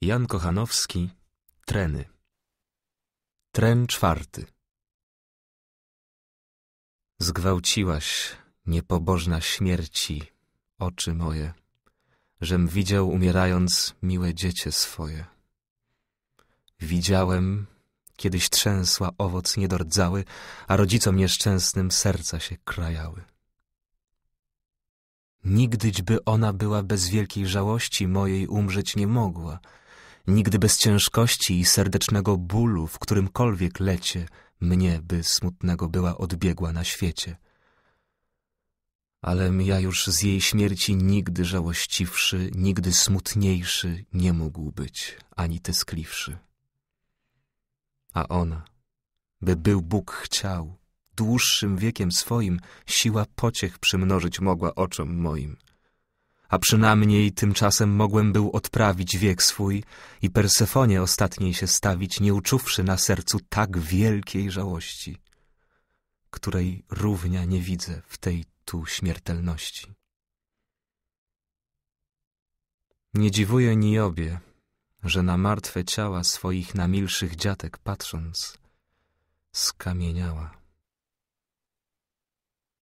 Jan Kochanowski Treny Tren czwarty Zgwałciłaś, niepobożna śmierci, oczy moje, żem widział umierając miłe dziecię swoje. Widziałem, kiedyś trzęsła owoc niedordzały, a rodzicom nieszczęsnym serca się krajały. Nigdyćby ona była bez wielkiej żałości mojej umrzeć nie mogła — Nigdy bez ciężkości i serdecznego bólu, w którymkolwiek lecie, mnie by smutnego była odbiegła na świecie. Ale ja już z jej śmierci nigdy żałościwszy, nigdy smutniejszy nie mógł być, ani tęskliwszy. A ona, by był Bóg chciał, dłuższym wiekiem swoim siła pociech przymnożyć mogła oczom moim a przynajmniej tymczasem mogłem był odprawić wiek swój i Persefonie ostatniej się stawić, nie uczuwszy na sercu tak wielkiej żałości, której równia nie widzę w tej tu śmiertelności. Nie dziwuję Niobie, że na martwe ciała swoich namilszych dziatek patrząc, skamieniała.